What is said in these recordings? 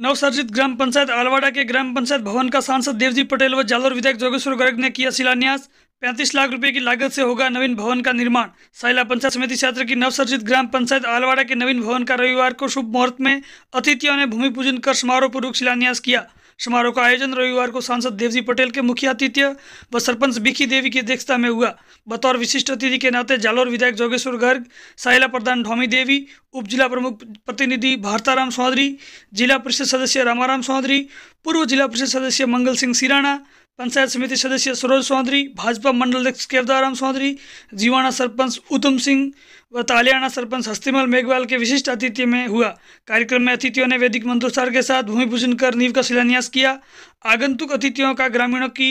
नवसर्जित ग्राम पंचायत अलवाड़ा के ग्राम पंचायत भवन का सांसद देवजी पटेल व जालोर विधायक जोगेश्वर गर्ग ने किया शिलान्यास पैंतीस लाख रुपए की लागत से होगा नवीन भवन का निर्माण साइला पंचायत समिति क्षेत्र की नवसर्जित ग्राम पंचायत आलवाड़ा के नवीन भवन का रविवार को शुभ मुहूर्त में अतिथियों ने भूमि पूजन कर समारोह पूर्वक शिलान्यास किया समारोह का आयोजन रविवार को सांसद देवजी पटेल के मुख्य आतिथ्य व सरपंच बिखी देवी की अध्यक्षता में हुआ बतौर विशिष्ट अतिथि के नाते जालोर विधायक जोगेश्वर गर्ग साहिला प्रधान ढोमी देवी उप जिला प्रमुख प्रतिनिधि भारताराम चौधरी जिला परिषद सदस्य रामाराम चौधरी पूर्व जिला परिषद सदस्य मंगल सिंह सिराणा पंचायत समिति सदस्य सरोज चौधरी भाजपा मंडल अध्यक्ष केवदाराम चौधरी जीवाणा सरपंच उत्तम सिंह व तालियाना सरपंच हस्तीमल मेघवाल के विशिष्ट अतिथि में हुआ कार्यक्रम में अतिथियों ने वैदिक मंत्रोच्चार के साथ भूमि पूजन कर नींव का शिलान्यास किया आगंतुक अतिथियों का ग्रामीणों की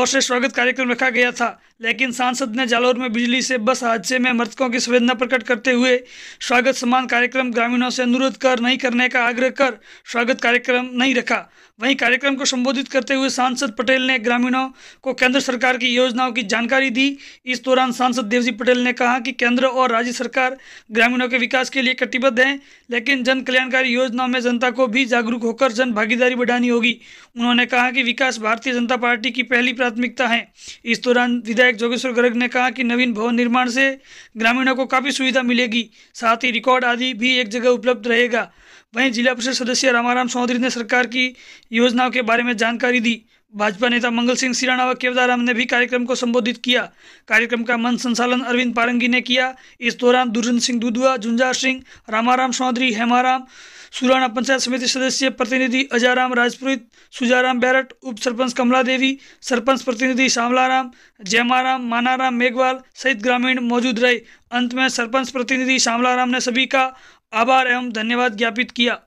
ओर से स्वागत कार्यक्रम रखा गया था लेकिन सांसद ने जालौर में बिजली से बस हादसे में मृतकों की संवेदना प्रकट करते हुए स्वागत सम्मान कार्यक्रम ग्रामीणों से अनुरोध कर नहीं करने का आग्रह कर स्वागत कार्यक्रम नहीं रखा वहीं कार्यक्रम को संबोधित करते हुए सांसद पटेल ने ग्रामीणों को केंद्र सरकार की योजनाओं की जानकारी दी इस दौरान सांसद देवजी पटेल ने कहा कि केंद्र और राज्य मोदी सरकार ग्रामीणों के विकास के लिए कटिबद्ध है लेकिन जन कल्याणकारी योजनाओं में जनता को भी जागरूक होकर जन भागीदारी बढ़ानी होगी उन्होंने कहा कि विकास भारतीय जनता पार्टी की पहली प्राथमिकता है इस दौरान विधायक जोगेश्वर गर्ग ने कहा कि नवीन भवन निर्माण से ग्रामीणों को काफ़ी सुविधा मिलेगी साथ ही रिकॉर्ड आदि भी एक जगह उपलब्ध रहेगा वहीं जिला परिषद सदस्य रामाराम चौधरी ने सरकार की योजनाओं के बारे में जानकारी दी भाजपा नेता मंगल सिंह सिराणा व केवदाराम ने भी कार्यक्रम को संबोधित किया कार्यक्रम का मन संचालन अरविंद पारंगी ने किया इस दौरान दुर्जन सिंह दुदुआ झुंझार सिंह रामाराम चौधरी हेमाराम सुराणा पंचायत समिति सदस्य प्रतिनिधि अजाराम राजपुरोहित सुजाराम बैरट उप सरपंच कमला देवी सरपंच प्रतिनिधि श्यामलाराम जयमाराम मानाराम मेघवाल सहित ग्रामीण मौजूद रहे अंत में सरपंच प्रतिनिधि श्यामलाराम ने सभी का आभार एवं धन्यवाद ज्ञापित किया